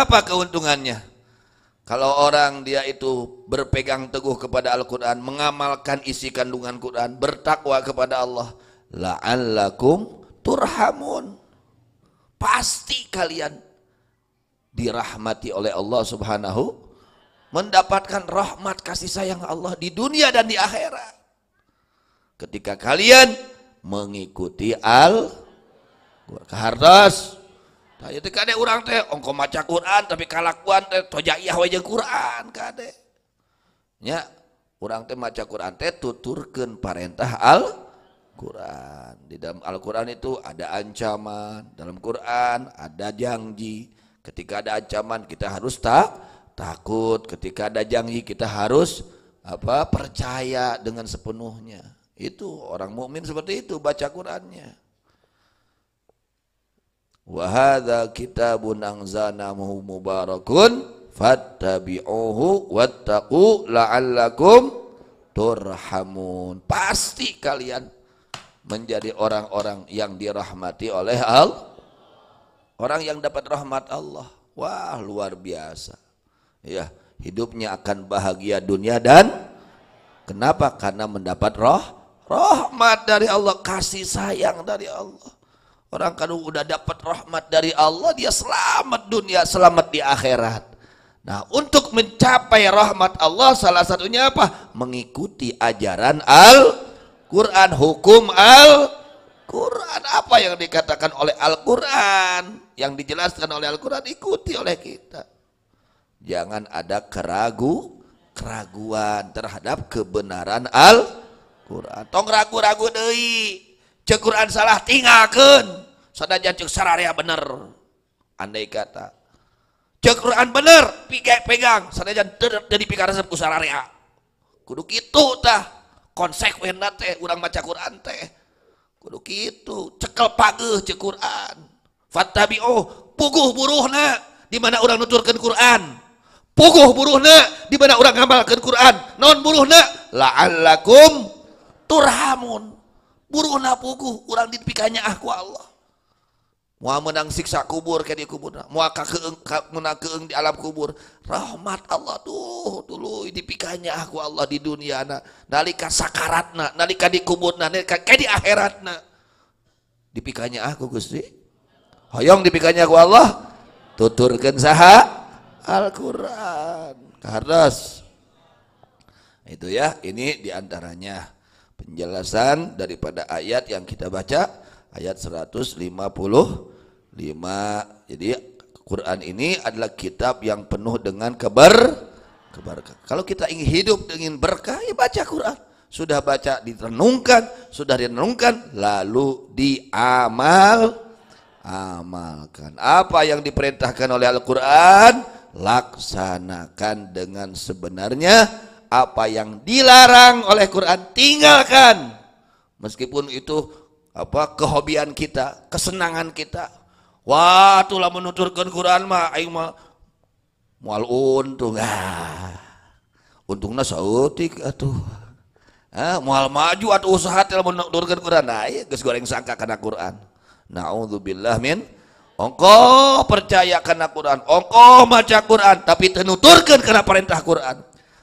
Apa keuntungannya? Kalau orang dia itu berpegang teguh kepada Al-Quran, mengamalkan isi kandungan Quran, bertakwa kepada Allah, la'allakum turhamun. Pasti kalian dirahmati oleh Allah subhanahu mendapatkan rahmat kasih sayang Allah di dunia dan di akhirat. Ketika kalian mengikuti al hartas Tanya teh kade orang teh ongko maca Quran tapi kalakuan teh tojaiyah wajah Quran kade. Ya, orang teh maca Quran teh tuturkan parentah Al Quran. Di dalam Al Quran itu ada ancaman, dalam Quran ada janji. Ketika ada ancaman kita harus tak takut, ketika ada janji kita harus apa percaya dengan sepenuhnya. Itu orang mukmin seperti itu baca Qurannya wa hadza kitabun anzalnahu mubarakun fattabi'uhu wattaqu la'allakum turhamun pasti kalian menjadi orang-orang yang dirahmati oleh Allah orang yang dapat rahmat Allah wah luar biasa ya hidupnya akan bahagia dunia dan kenapa karena mendapat roh rahmat dari Allah kasih sayang dari Allah Orang kalau udah dapat rahmat dari Allah, dia selamat dunia, selamat di akhirat. Nah, untuk mencapai rahmat Allah salah satunya apa? Mengikuti ajaran Al-Qur'an, hukum Al-Qur'an. Apa yang dikatakan oleh Al-Qur'an, yang dijelaskan oleh Al-Qur'an ikuti oleh kita. Jangan ada keragu keraguan terhadap kebenaran Al-Qur'an. Tong ragu-ragu deui Quran salah tinggalkan saja cek sararea bener andai kata cek Quran bener pegang pegang saja jadi pikir resep ku kudu gitu tah konsekuen teh urang maca Quran teh kudu gitu cekel pageh cek Quran fatabi oh puguh buruh di mana orang nuturkan Quran puguh buruh di mana orang ngamalkan Quran non buruh buruhna la'allakum turhamun buruh napuku orang dipikanya aku Allah Mual menang siksa kubur ke di kubur. Mual kakeung menang di alam kubur. Rahmat Allah tuh dulu ini pikanya aku Allah di dunia na. Nalika sakaratna, nalika di kubur na, nalika ke di akhirat na. Di aku Gusti. Hoyong di aku Allah. Tuturkan saha Al-Quran. Kardas. Itu ya, ini diantaranya penjelasan daripada ayat yang kita baca ayat 155 jadi Quran ini adalah kitab yang penuh dengan keber keberkah kalau kita ingin hidup dengan berkah ya baca Quran sudah baca direnungkan sudah direnungkan lalu diamal amalkan apa yang diperintahkan oleh Al-Quran laksanakan dengan sebenarnya apa yang dilarang oleh Quran tinggalkan meskipun itu apa kehobian kita kesenangan kita wah itulah menuturkan Quran mah aing mah mual untung ah untungna sautik atuh ah mual maju atau usaha telah menuturkan Quran nah iya geus goreng sangka karena Quran naudzubillah min ongkoh percaya karena Quran ongkoh maca Quran tapi tenuturkan karena perintah Quran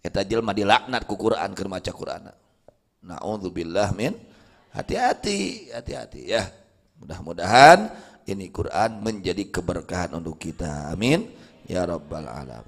Eta jelma dilaknat ku Quran Nah, maca Quran. Nauzubillah min hati-hati, hati-hati ya. Mudah-mudahan ini Quran menjadi keberkahan untuk kita. Amin ya rabbal Alam.